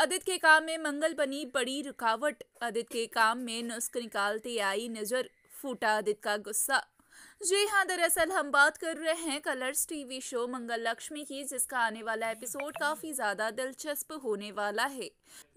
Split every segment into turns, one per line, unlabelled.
अदित के काम में मंगल बनी बड़ी रुकावट अदित के काम में नुस्ख निकालते आई नजर फूटा अदित का गुस्सा जी हाँ दरअसल हम बात कर रहे हैं Colors TV show Mangal Lakshmi की जिसका आने वाला एपिसोड काफी ज्यादा दिलचस्प होने वाला है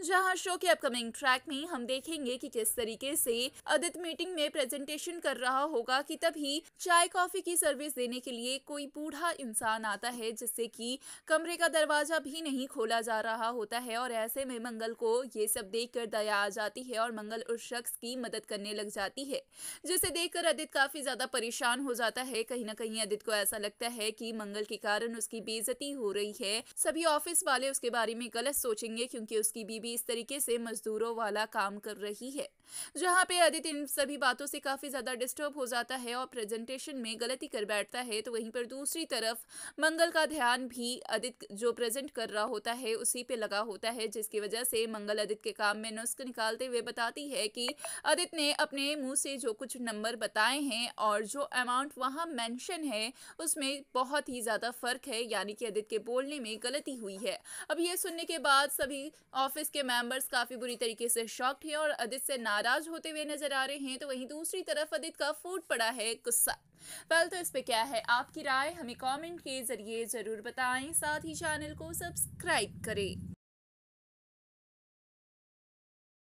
जहां शो के अपकमिंग ट्रैक में हम देखेंगे कि किस तरीके से अदित मीटिंग में प्रेजेंटेशन कर रहा होगा कि तभी चाय कॉफी की सर्विस देने के लिए कोई बूढ़ा इंसान आता है जिससे कि कमरे का दरवाजा भी नहीं खोला जा रहा होता है और ऐसे में मंगल को ये सब देख कर दया आ जाती है और मंगल उस शख्स की मदद करने लग जाती है जिसे देखकर अदित काफी ज्यादा परेशान परेशान हो जाता है कहीं ना कहीं आदित्य को ऐसा लगता है कि मंगल के कारण उसकी बेजती हो रही है सभी ऑफिस वाले उसके बारे में गलत सोचेंगे क्योंकि उसकी बीबी इस तरीके से मजदूरों वाला काम कर रही है जहाँ पे आदित्य इन सभी बातों से काफी ज्यादा डिस्टर्ब हो जाता है और प्रेजेंटेशन में गलती कर बैठता है तो वहीं पर दूसरी तरफ मंगल का ध्यान भी आदित्य जो प्रेजेंट कर रहा होता है उसी पे लगा होता है जिसकी वजह से मंगल आदित्य के काम में नुस्ख निकालते हुए बताती है कि आदित्य ने अपने मुंह से जो कुछ नंबर बताए हैं और जो अमाउंट वहाँ मेंशन है उसमें बहुत ही ज़्यादा फ़र्क है यानी कि आदित्य के बोलने में गलती हुई है अब ये सुनने के बाद सभी ऑफिस के मेंबर्स काफ़ी बुरी तरीके से शॉक्ड हैं और आदित्य से नाराज़ होते हुए नज़र आ रहे हैं तो वहीं दूसरी तरफ आदित्य का फूट पड़ा है गुस्सा वेल तो इस पर क्या है आपकी राय हमें कॉमेंट के ज़रिए ज़रूर बताएँ साथ ही चैनल को सब्सक्राइब करें